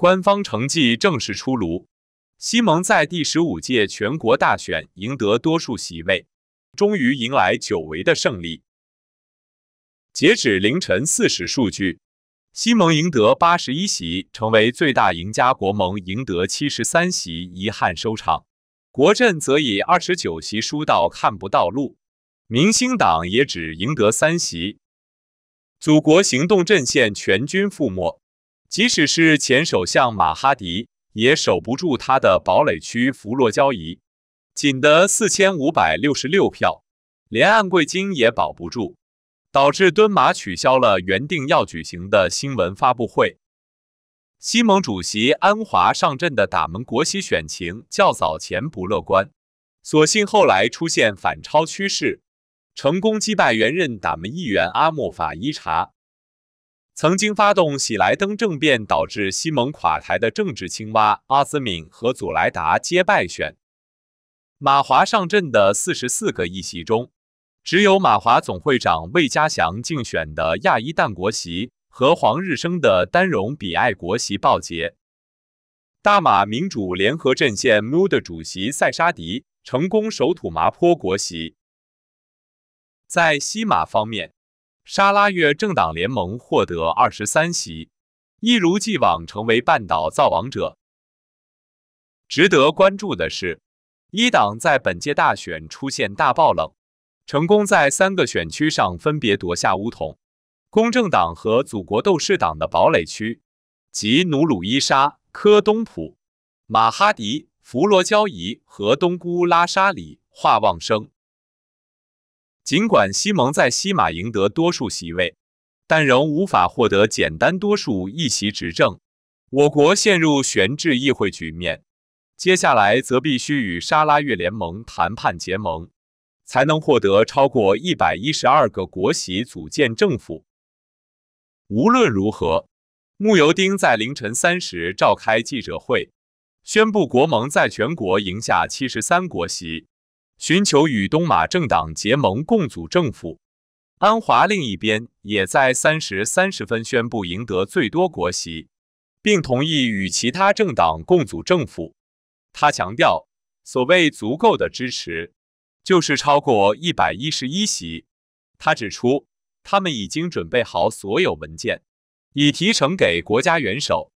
官方成绩正式出炉，西蒙在第十五届全国大选赢得多数席位，终于迎来久违的胜利。截止凌晨四时数据，西蒙赢得八十一席，成为最大赢家；国盟赢得七十三席，遗憾收场；国阵则以二十九席输到看不到路；明星党也只赢得三席，祖国行动阵线全军覆没。即使是前首相马哈迪，也守不住他的堡垒区弗洛交宜，仅得四千五百六十六票，连按贵金也保不住，导致敦马取消了原定要举行的新闻发布会。西盟主席安华上阵的打门国席选情较早前不乐观，所幸后来出现反超趋势，成功击败原任打门议员阿莫法伊查。曾经发动喜莱登政变导致西蒙垮台的政治青蛙阿兹敏和祖莱达皆败选，马华上阵的四十四个议席中，只有马华总会长魏嘉祥竞选的亚伊旦国席和黄日升的丹绒比爱国席报捷，大马民主联合阵线 Mu 的主席塞沙迪成功守土麻坡国席。在西马方面。沙拉越政党联盟获得二十三席，一如既往成为半岛造王者。值得关注的是，一党在本届大选出现大爆冷，成功在三个选区上分别夺下乌统、公正党和祖国斗士党的堡垒区，即努鲁伊沙、科东普、马哈迪、弗罗焦仪和东姑拉沙里化旺生。尽管西蒙在西马赢得多数席位，但仍无法获得简单多数一席执政，我国陷入悬置议会局面。接下来则必须与沙拉越联盟谈判结盟，才能获得超过一百一十二个国席组建政府。无论如何，慕尤丁在凌晨三时召开记者会，宣布国盟在全国赢下七十三国席。寻求与东马政党结盟共组政府。安华另一边也在三时三十分宣布赢得最多国席，并同意与其他政党共组政府。他强调，所谓足够的支持，就是超过一百一十一席。他指出，他们已经准备好所有文件，已提呈给国家元首。